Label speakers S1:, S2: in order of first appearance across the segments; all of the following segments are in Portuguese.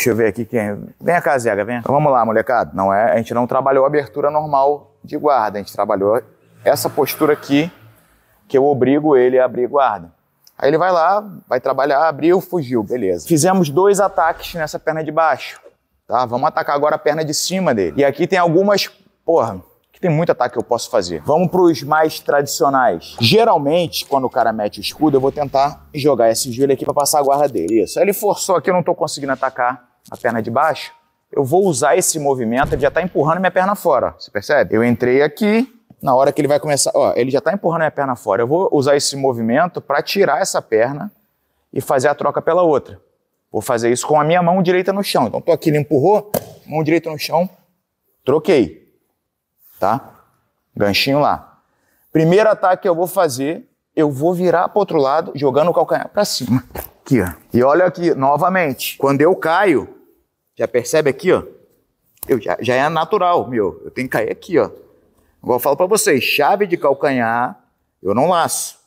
S1: Deixa eu ver aqui quem. Vem cá, Zega, vem. Então, vamos lá, molecada. Não é, a gente não trabalhou a abertura normal de guarda, a gente trabalhou essa postura aqui que eu obrigo ele a abrir guarda. Aí ele vai lá, vai trabalhar, abriu, fugiu, beleza. Fizemos dois ataques nessa perna de baixo, tá? Vamos atacar agora a perna de cima dele. E aqui tem algumas, porra, que tem muito ataque que eu posso fazer. Vamos para os mais tradicionais. Geralmente, quando o cara mete o escudo, eu vou tentar jogar esse joelho aqui para passar a guarda dele. Isso. Aí ele forçou aqui, eu não tô conseguindo atacar a perna de baixo, eu vou usar esse movimento, ele já está empurrando minha perna fora. Você percebe? Eu entrei aqui, na hora que ele vai começar, ó, ele já está empurrando minha perna fora. Eu vou usar esse movimento para tirar essa perna e fazer a troca pela outra. Vou fazer isso com a minha mão direita no chão. Então, tô aqui, ele empurrou, mão direita no chão, troquei. Tá? Ganchinho lá. Primeiro ataque que eu vou fazer, eu vou virar para outro lado, jogando o calcanhar para cima. Aqui, ó. E olha aqui, novamente. Quando eu caio, já percebe aqui, ó? Eu, já, já é natural, meu. Eu tenho que cair aqui, ó. Igual eu falo para vocês, chave de calcanhar, eu não laço.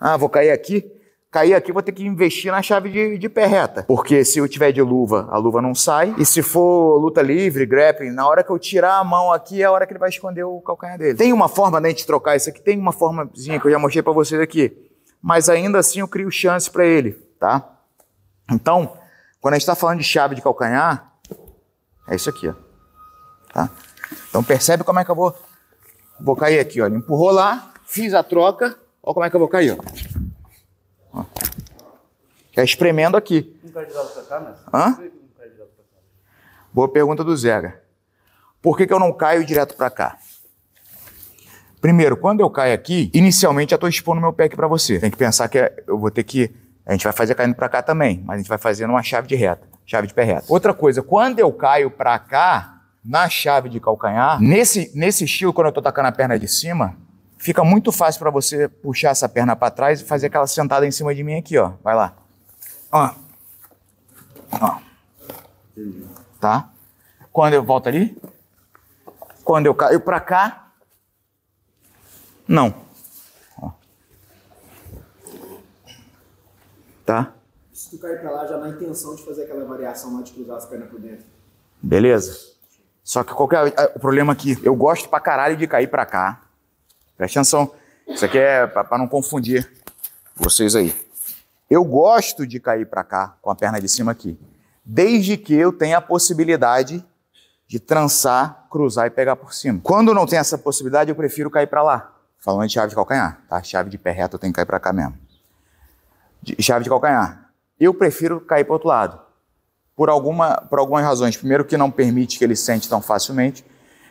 S1: Ah, vou cair aqui? Cair aqui, vou ter que investir na chave de, de pé reta. Porque se eu tiver de luva, a luva não sai. E se for luta livre, grappling, na hora que eu tirar a mão aqui, é a hora que ele vai esconder o calcanhar dele. Tem uma forma da gente trocar isso aqui, tem uma formazinha que eu já mostrei para vocês aqui. Mas ainda assim eu crio chance para ele, tá? Então, quando a gente está falando de chave de calcanhar, é isso aqui, ó. Tá? Então percebe como é que eu vou, vou cair aqui, olha. Empurrou lá, fiz a troca, olha como é que eu vou cair, ó. ó. É espremendo aqui. Não cai de lado pra cá, né? Hã? Boa pergunta do Zega. Por que, que eu não caio direto para cá? Primeiro, quando eu caio aqui, inicialmente eu estou expondo meu pé aqui para você. Tem que pensar que é, eu vou ter que. A gente vai fazer caindo para cá também, mas a gente vai fazer numa chave de reta chave de pé reto. Outra coisa, quando eu caio para cá, na chave de calcanhar, nesse, nesse estilo, quando eu tô tacando a perna de cima, fica muito fácil para você puxar essa perna para trás e fazer aquela sentada em cima de mim aqui, ó. Vai lá. Ó. Ó. Tá? Quando eu volto ali, quando eu caio para cá, não. Ó. Tá? se tu cair para lá já na intenção de fazer aquela variação lá de cruzar as pernas por dentro. Beleza. Só que qual que é o problema aqui? Eu gosto pra caralho de cair pra cá. Presta atenção. Isso aqui é para não confundir vocês aí. Eu gosto de cair para cá com a perna de cima aqui, desde que eu tenha a possibilidade de trançar, cruzar e pegar por cima. Quando não tem essa possibilidade, eu prefiro cair para lá. Falando de chave de calcanhar, tá? Chave de pé reto eu tenho que cair para cá mesmo. De, chave de calcanhar. Eu prefiro cair para o outro lado, por, alguma, por algumas razões. Primeiro, que não permite que ele sente tão facilmente.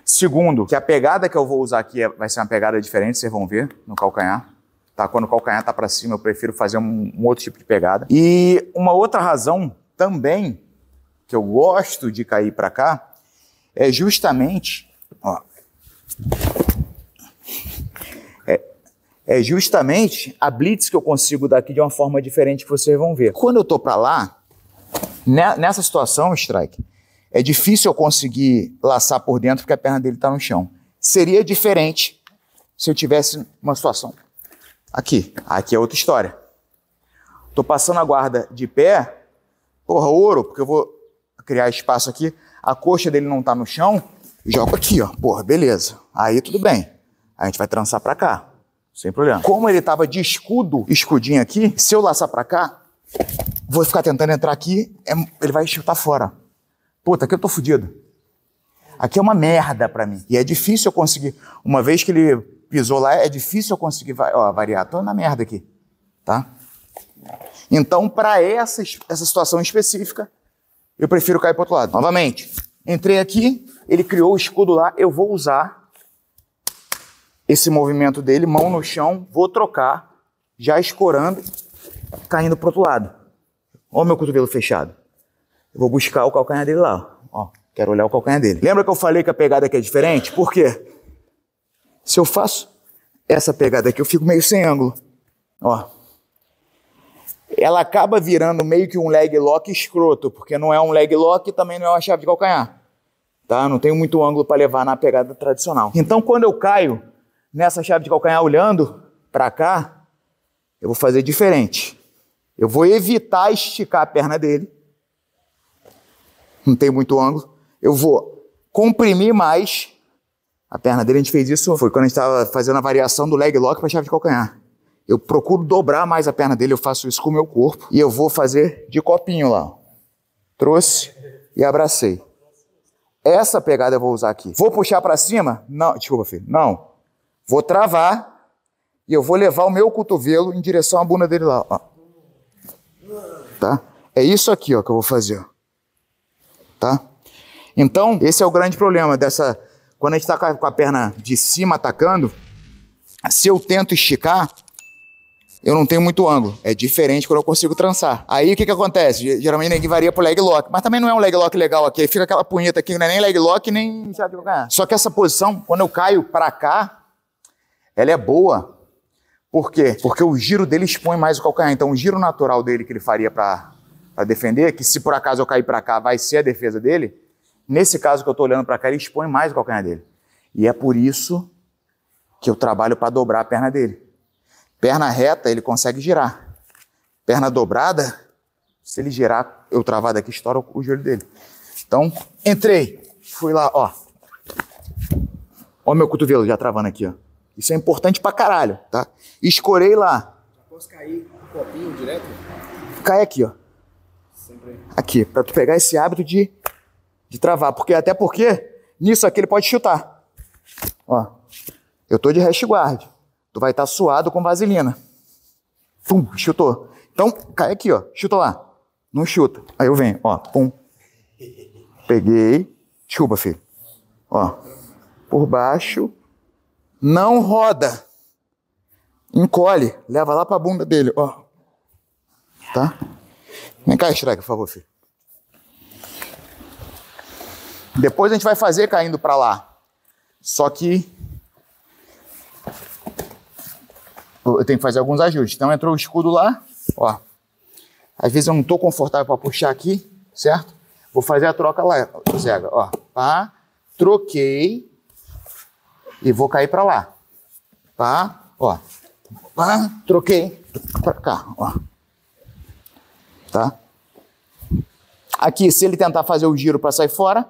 S1: Segundo, que a pegada que eu vou usar aqui é, vai ser uma pegada diferente, vocês vão ver, no calcanhar. Tá? Quando o calcanhar está para cima, eu prefiro fazer um, um outro tipo de pegada. E uma outra razão também que eu gosto de cair para cá é justamente, ó, é justamente a blitz que eu consigo dar aqui de uma forma diferente que vocês vão ver. Quando eu estou para lá, né, nessa situação, Strike, é difícil eu conseguir laçar por dentro porque a perna dele está no chão. Seria diferente se eu tivesse uma situação aqui. Aqui é outra história. Estou passando a guarda de pé, porra, ouro, porque eu vou criar espaço aqui. A coxa dele não está no chão, jogo aqui, ó. Porra, beleza. Aí tudo bem. a gente vai trançar para cá. Sem problema. Como ele tava de escudo, escudinho aqui, se eu laçar para cá, vou ficar tentando entrar aqui, é, ele vai chutar fora. Puta, aqui eu tô fudido. Aqui é uma merda para mim. E é difícil eu conseguir. Uma vez que ele pisou lá, é difícil eu conseguir ó, variar. Tô na merda aqui, tá? Então, para essa, essa situação específica, eu prefiro cair para outro lado. Novamente, entrei aqui, ele criou o escudo lá, eu vou usar esse movimento dele, mão no chão, vou trocar, já escorando, caindo tá pro outro lado. Ó meu cotovelo fechado. Eu vou buscar o calcanhar dele lá, ó. Quero olhar o calcanhar dele. Lembra que eu falei que a pegada aqui é diferente? Por quê? Se eu faço essa pegada aqui, eu fico meio sem ângulo. Ó. Ela acaba virando meio que um leg lock escroto, porque não é um leg lock e também não é uma chave de calcanhar. Tá? Não tenho muito ângulo para levar na pegada tradicional. Então, quando eu caio, nessa chave de calcanhar olhando para cá, eu vou fazer diferente. Eu vou evitar esticar a perna dele. Não tem muito ângulo. Eu vou comprimir mais a perna dele. A gente fez isso foi quando a gente estava fazendo a variação do leg lock para chave de calcanhar. Eu procuro dobrar mais a perna dele, eu faço isso com o meu corpo. E eu vou fazer de copinho lá. Trouxe e abracei. Essa pegada eu vou usar aqui. Vou puxar para cima? Não, desculpa, filho. Não. Vou travar e eu vou levar o meu cotovelo em direção à bunda dele lá. Ó. Tá? É isso aqui ó, que eu vou fazer. Tá? Então, esse é o grande problema dessa. Quando a gente está com a perna de cima atacando, se eu tento esticar, eu não tenho muito ângulo. É diferente quando eu consigo trançar. Aí o que, que acontece? Geralmente ninguém varia pro leg lock, mas também não é um leg lock legal aqui. Fica aquela punheta aqui, não é nem leg lock, nem. É. Só que essa posição, quando eu caio para cá, ela é boa. Por quê? Porque o giro dele expõe mais o calcanhar. Então, o giro natural dele que ele faria para defender, que se por acaso eu cair para cá, vai ser a defesa dele. Nesse caso que eu estou olhando para cá, ele expõe mais o calcanhar dele. E é por isso que eu trabalho para dobrar a perna dele. Perna reta, ele consegue girar. Perna dobrada, se ele girar, eu travar daqui, estoura o joelho dele. Então, entrei. Fui lá, ó. Ó meu cotovelo já travando aqui, ó. Isso é importante pra caralho, tá? Escorei lá. Já posso cair um copinho direto? Cai aqui, ó. Sempre. Aqui, pra tu pegar esse hábito de, de travar. Porque, até porque, nisso aqui ele pode chutar. Ó, eu tô de hash guard. Tu vai estar tá suado com vaselina. Pum, chutou. Então, cai aqui, ó. Chuta lá. Não chuta. Aí eu venho, ó. Pum. Peguei. Chupa, filho. Ó. Por baixo. Não roda. Encolhe. Leva lá pra bunda dele, ó. Tá? Vem cá, Shrek, por favor, filho. Depois a gente vai fazer caindo para lá. Só que eu tenho que fazer alguns ajustes. Então entrou o escudo lá, ó. Às vezes eu não tô confortável para puxar aqui, certo? Vou fazer a troca lá, cega, ó. Pá, troquei, e vou cair para lá, tá? Ó, ah, troquei para cá, ó, tá? Aqui, se ele tentar fazer o giro para sair fora,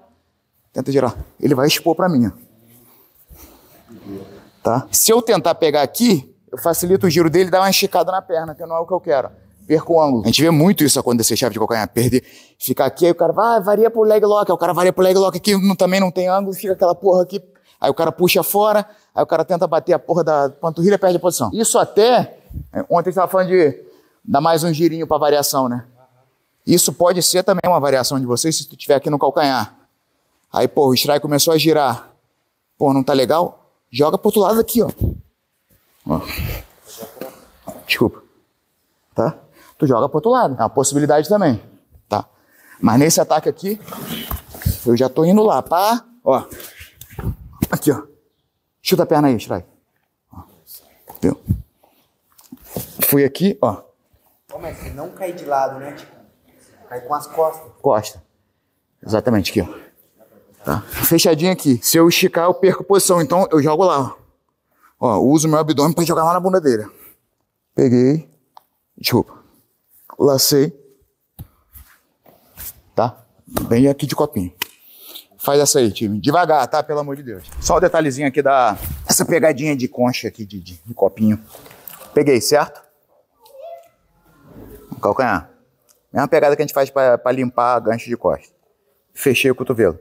S1: tenta girar, ele vai expor para mim, tá? Se eu tentar pegar aqui, eu facilito o giro dele e dá uma esticada na perna, que não é o que eu quero. Perco o ângulo. A gente vê muito isso acontecer, chave de calcanhar, perder, ficar aqui, aí o cara vai, varia pro leg lock, aí o cara varia pro leg lock aqui, não, também não tem ângulo, fica aquela porra aqui, Aí o cara puxa fora, aí o cara tenta bater a porra da panturrilha, perde a posição. Isso até, é, ontem estava falando de dar mais um girinho para variação, né? Isso pode ser também uma variação de vocês se tu tiver aqui no calcanhar. Aí, pô, o strike começou a girar. Pô, não tá legal? Joga pro outro lado aqui, ó. ó. Desculpa. Tá? Tu joga pro outro lado. É uma possibilidade também. Tá? Mas nesse ataque aqui, eu já tô indo lá, pá, ó. Aqui, ó. Chuta a perna aí, Shirai. Viu? Fui aqui, ó. Como é que não cai de lado, né? cai com as costas. Costa. Exatamente, aqui, ó. Tá? Fechadinho aqui. Se eu esticar, eu perco posição. Então, eu jogo lá, ó. Ó, uso meu abdômen para jogar lá na bunda dele. Peguei. Desculpa. Lacei. Tá? Bem aqui de copinho. Faz essa aí, time. Devagar, tá? Pelo amor de Deus. Só o detalhezinho aqui da... Essa pegadinha de concha aqui, de, de, de copinho. Peguei, certo? O calcanhar. Mesma pegada que a gente faz para limpar gancho de costa. Fechei o cotovelo.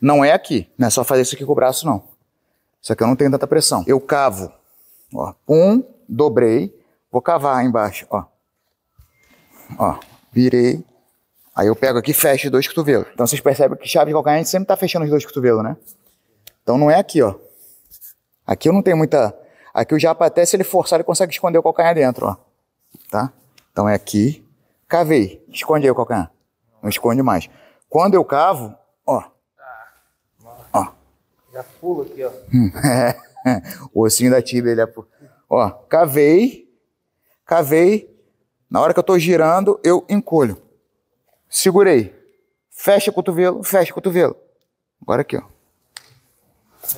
S1: Não é aqui. Não é só fazer isso aqui com o braço, não. Só que eu não tenho tanta pressão. Eu cavo. Ó, um, dobrei. Vou cavar embaixo, ó. Ó, virei, Aí eu pego aqui e fecho dois cotovelos. Então vocês percebem que chave de calcanhar a gente sempre está fechando os dois cotovelos, né? Então não é aqui, ó. Aqui eu não tenho muita... Aqui o japa até, se ele forçar, ele consegue esconder o calcanhar dentro, ó. Tá? Então é aqui. Cavei. Esconde aí o calcanhar. Não esconde mais. Quando eu cavo, ó. Ó. Já pula aqui, ó. Hum, é. o ossinho da tíbia, ele é... Ó, cavei. Cavei. Na hora que eu tô girando, eu encolho. Segurei. Fecha o cotovelo, fecha o cotovelo. Agora aqui, ó.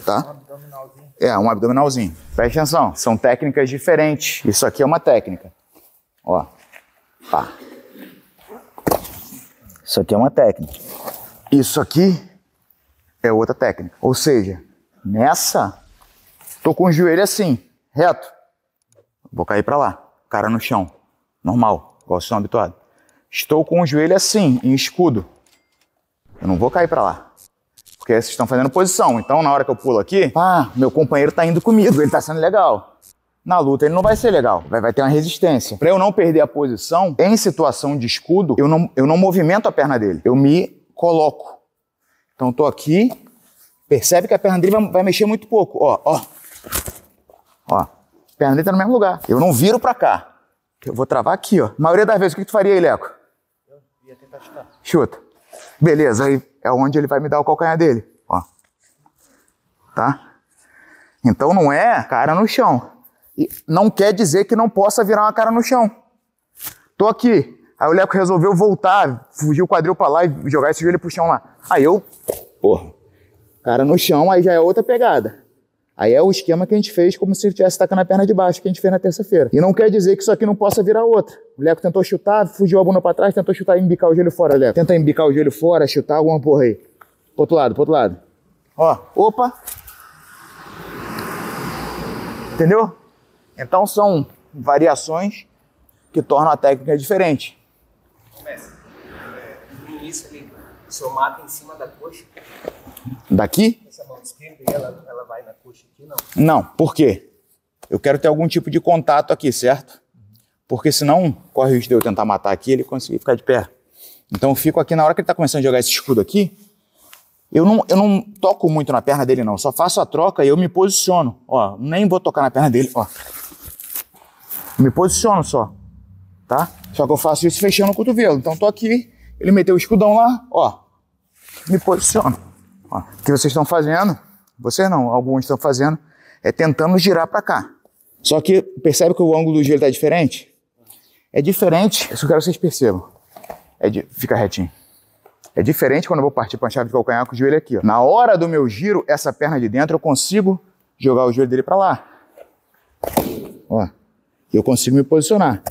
S1: Tá? É, um abdominalzinho. Presta atenção, são técnicas diferentes. Isso aqui é uma técnica. Ó. Tá. Isso aqui é uma técnica. Isso aqui é outra técnica. Ou seja, nessa, tô com o joelho assim, reto. Vou cair para lá, cara no chão. Normal, igual vocês estão habituados estou com o joelho assim, em escudo. Eu não vou cair para lá. Porque vocês estão fazendo posição. Então, na hora que eu pulo aqui, ah, meu companheiro está indo comigo, ele está sendo legal. Na luta ele não vai ser legal, vai, vai ter uma resistência. Para eu não perder a posição, em situação de escudo, eu não, eu não movimento a perna dele, eu me coloco. Então, estou aqui, percebe que a perna dele vai, vai mexer muito pouco. Ó, ó. Ó, a perna dele está no mesmo lugar. Eu não viro para cá. Eu vou travar aqui, ó. A maioria das vezes, o que tu faria aí, Leco? Chuta. Beleza, aí é onde ele vai me dar o calcanhar dele. Ó. Tá? Então não é cara no chão. E não quer dizer que não possa virar uma cara no chão. Tô aqui. Aí o Leco resolveu voltar, fugir o quadril pra lá e jogar esse joelho pro chão lá. Aí eu, porra, cara no chão, aí já é outra pegada. Aí é o esquema que a gente fez como se tivesse tacando a perna de baixo, que a gente fez na terça-feira. E não quer dizer que isso aqui não possa virar outra. O Leco tentou chutar, fugiu a bunda para trás, tentou chutar e embicar o joelho fora, Leco. Tenta embicar o joelho fora, chutar alguma porra aí. Pro outro lado, pro outro lado. Ó, opa. Entendeu? Então são variações que tornam a técnica diferente. Começa. É, no início ali, somata em cima da coxa. Daqui? Essa mão esquerda ela, ela vai na coxa aqui, não? Não, por quê? Eu quero ter algum tipo de contato aqui, certo? Porque senão corre o risco de eu tentar matar aqui ele conseguir ficar de pé. Então eu fico aqui, na hora que ele está começando a jogar esse escudo aqui, eu não, eu não toco muito na perna dele, não. Só faço a troca e eu me posiciono. Ó, nem vou tocar na perna dele, ó. Me posiciono só, tá? Só que eu faço isso fechando o cotovelo. Então tô aqui, ele meteu o escudão lá, ó. Me posiciono. Ó, o que vocês estão fazendo, vocês não, alguns estão fazendo, é tentando girar para cá. Só que percebe que o ângulo do giro está diferente? É diferente, isso eu quero que vocês percebam. É de, fica retinho. É diferente quando eu vou partir para a chave de calcanhar com o joelho aqui. Ó. Na hora do meu giro, essa perna de dentro, eu consigo jogar o joelho dele para lá. Ó, eu consigo me posicionar.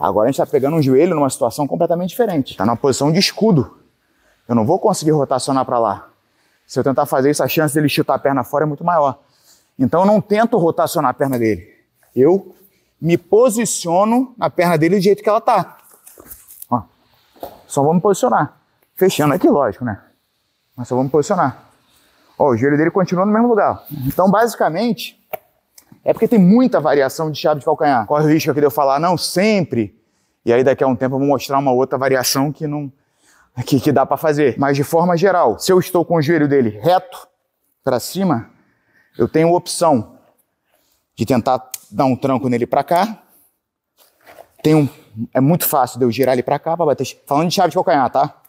S1: Agora a gente está pegando um joelho numa situação completamente diferente. Está numa posição de escudo. Eu não vou conseguir rotacionar para lá. Se eu tentar fazer isso, a chance dele chutar a perna fora é muito maior. Então eu não tento rotacionar a perna dele. Eu me posiciono na perna dele do jeito que ela tá. Ó, só vou me posicionar. Fechando aqui, lógico, né? Mas só vou me posicionar. Ó, o joelho dele continua no mesmo lugar. Então, basicamente, é porque tem muita variação de chave de calcanhar. Corre o risco aqui de eu falar, não, sempre. E aí daqui a um tempo eu vou mostrar uma outra variação que não, aqui que dá para fazer. Mas de forma geral, se eu estou com o joelho dele reto para cima, eu tenho opção de tentar dar um tranco nele para cá. Tem um, é muito fácil de eu girar ele para cá para bater. Falando de chave de calcanhar, tá?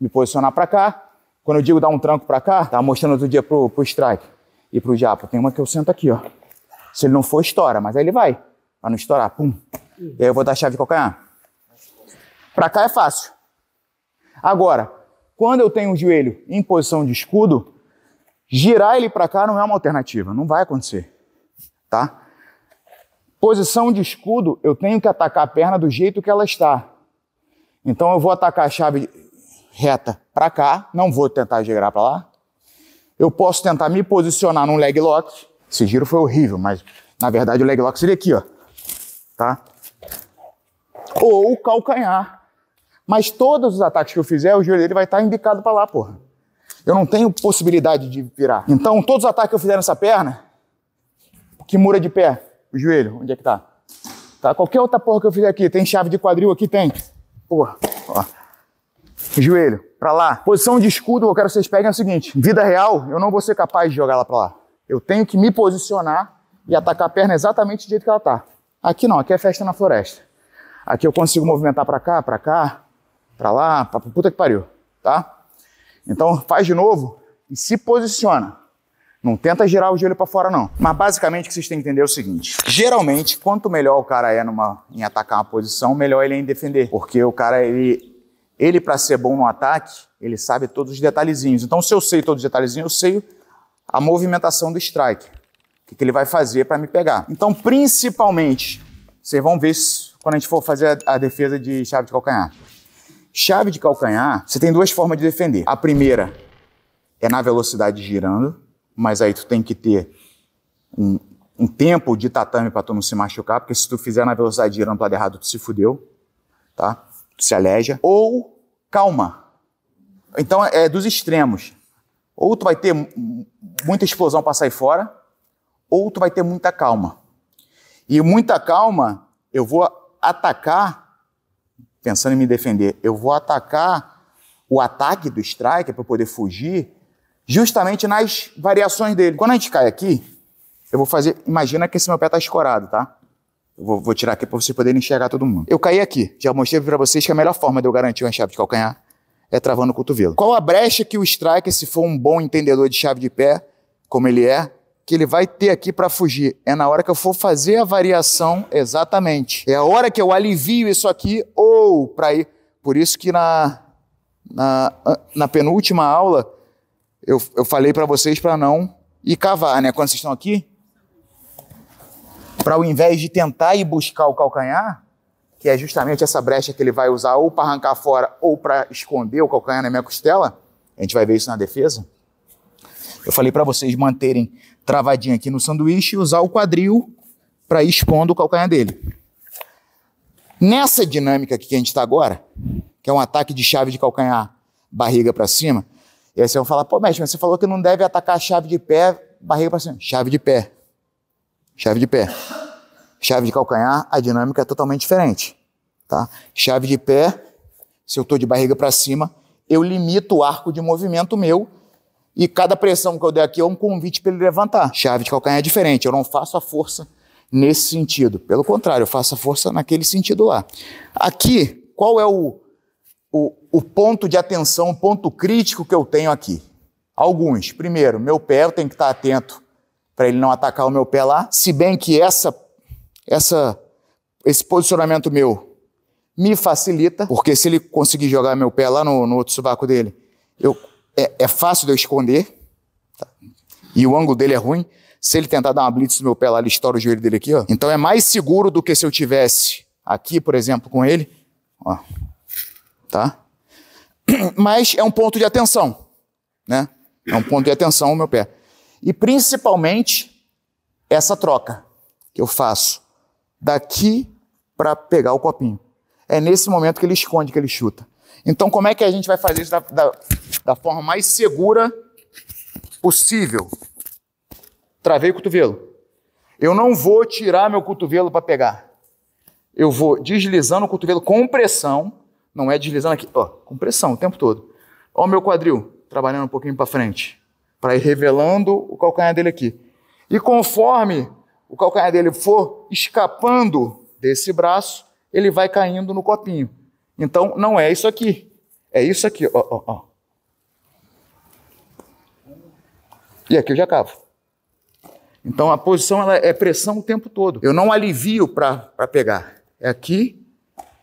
S1: Me posicionar para cá. Quando eu digo dar um tranco para cá, tava tá mostrando outro dia pro, pro strike e pro japa. Tem uma que eu sento aqui, ó. Se ele não for, estoura, mas aí ele vai. Pra não estourar, pum. E aí eu vou dar a chave de calcanhar. Pra cá é fácil. Agora, quando eu tenho o joelho em posição de escudo, girar ele para cá não é uma alternativa, não vai acontecer, tá? Posição de escudo, eu tenho que atacar a perna do jeito que ela está. Então eu vou atacar a chave reta para cá, não vou tentar girar para lá. Eu posso tentar me posicionar num leg lock. Esse giro foi horrível, mas na verdade o leg lock seria aqui, ó, tá? Ou calcanhar mas todos os ataques que eu fizer, o joelho dele vai estar embicado para lá, porra. Eu não tenho possibilidade de virar. Então, todos os ataques que eu fizer nessa perna, que mura de pé, o joelho, onde é que tá? Tá? Qualquer outra porra que eu fizer aqui, tem chave de quadril aqui, tem. Porra, ó. Joelho, pra lá. Posição de escudo, eu quero que vocês peguem é o seguinte. Vida real, eu não vou ser capaz de jogar ela pra lá. Eu tenho que me posicionar e atacar a perna exatamente do jeito que ela tá. Aqui não, aqui é festa na floresta. Aqui eu consigo movimentar pra cá, pra cá, para lá, pra puta que pariu, tá? Então faz de novo e se posiciona. Não tenta girar o joelho para fora, não. Mas basicamente o que vocês têm que entender é o seguinte: geralmente, quanto melhor o cara é numa, em atacar uma posição, melhor ele é em defender. Porque o cara, ele, ele para ser bom no ataque, ele sabe todos os detalhezinhos. Então, se eu sei todos os detalhezinhos, eu sei a movimentação do strike. O que, que ele vai fazer para me pegar. Então, principalmente, vocês vão ver isso quando a gente for fazer a, a defesa de chave de calcanhar. Chave de calcanhar, você tem duas formas de defender. A primeira é na velocidade girando, mas aí tu tem que ter um, um tempo de tatame para tu não se machucar, porque se tu fizer na velocidade girando para errado, tu se fudeu, tá? Tu se aleja. Ou calma. Então é, é dos extremos. Ou tu vai ter muita explosão para sair fora, ou tu vai ter muita calma. E muita calma, eu vou atacar pensando em me defender, eu vou atacar o ataque do striker para poder fugir, justamente nas variações dele. Quando a gente cai aqui, eu vou fazer. Imagina que esse meu pé está escorado, tá? Eu vou, vou tirar aqui para vocês poderem enxergar todo mundo. Eu caí aqui. Já mostrei para vocês que a melhor forma de eu garantir uma chave de calcanhar é travando o cotovelo. Qual a brecha que o striker, se for um bom entendedor de chave de pé, como ele é, que ele vai ter aqui para fugir. É na hora que eu for fazer a variação, exatamente. É a hora que eu alivio isso aqui ou para ir. Por isso que na, na, na penúltima aula eu, eu falei para vocês para não ir cavar, né? Quando vocês estão aqui, para ao invés de tentar ir buscar o calcanhar, que é justamente essa brecha que ele vai usar ou para arrancar fora ou para esconder o calcanhar na minha costela, a gente vai ver isso na defesa. Eu falei para vocês manterem travadinho aqui no sanduíche e usar o quadril para ir expondo o calcanhar dele. Nessa dinâmica que a gente está agora, que é um ataque de chave de calcanhar, barriga para cima, e aí vocês vão falar, pô, mestre, mas você falou que não deve atacar a chave de pé, barriga para cima. Chave de pé. Chave de pé. Chave de calcanhar, a dinâmica é totalmente diferente. Tá? Chave de pé, se eu estou de barriga para cima, eu limito o arco de movimento meu e cada pressão que eu der aqui é um convite para ele levantar. Chave de calcanhar é diferente, eu não faço a força nesse sentido. Pelo contrário, eu faço a força naquele sentido lá. Aqui, qual é o, o, o ponto de atenção, o ponto crítico que eu tenho aqui? Alguns. Primeiro, meu pé, eu tenho que estar atento para ele não atacar o meu pé lá. Se bem que essa, essa, esse posicionamento meu me facilita, porque se ele conseguir jogar meu pé lá no, no outro subaco dele, eu é, é fácil de eu esconder, tá? e o ângulo dele é ruim. Se ele tentar dar uma blitz no meu pé lá, ele estoura o joelho dele aqui, ó. Então é mais seguro do que se eu tivesse aqui, por exemplo, com ele, ó. Tá? Mas é um ponto de atenção, né? É um ponto de atenção o meu pé. E principalmente essa troca que eu faço daqui para pegar o copinho. É nesse momento que ele esconde, que ele chuta. Então, como é que a gente vai fazer isso da, da, da forma mais segura possível? Travei o cotovelo. Eu não vou tirar meu cotovelo para pegar. Eu vou deslizando o cotovelo com pressão, não é deslizando aqui, ó, com pressão o tempo todo. Ó, meu quadril trabalhando um pouquinho para frente, para ir revelando o calcanhar dele aqui. E conforme o calcanhar dele for escapando desse braço, ele vai caindo no copinho. Então, não é isso aqui. É isso aqui, ó, ó, ó. E aqui eu já cavo. Então, a posição ela é pressão o tempo todo. Eu não alivio para pegar. É aqui,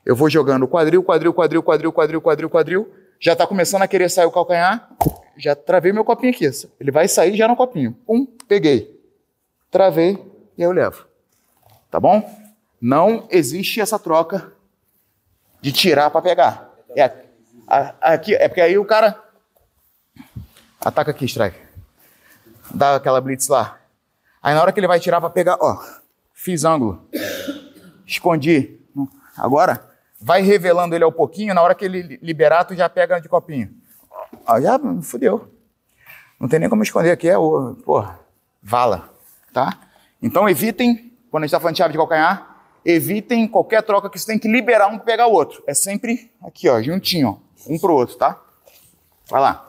S1: eu vou jogando quadril, quadril, quadril, quadril, quadril, quadril, quadril. Já está começando a querer sair o calcanhar. Já travei meu copinho aqui. Ele vai sair já no copinho. Um, peguei. Travei e aí eu levo. Tá bom? Não existe essa troca de tirar para pegar. É, a, aqui, é porque aí o cara ataca aqui, strike. Dá aquela blitz lá. Aí na hora que ele vai tirar para pegar, ó, fiz ângulo. Escondi. Agora, vai revelando ele ao pouquinho, na hora que ele liberar, tu já pega de copinho. Ó, já fudeu. Não tem nem como esconder aqui, é o, porra, vala, tá? Então evitem, quando a gente tá falando de chave de calcanhar, evitem qualquer troca que você tem que liberar um para pegar o outro. É sempre aqui, ó, juntinho, ó, um pro outro, tá? Vai lá.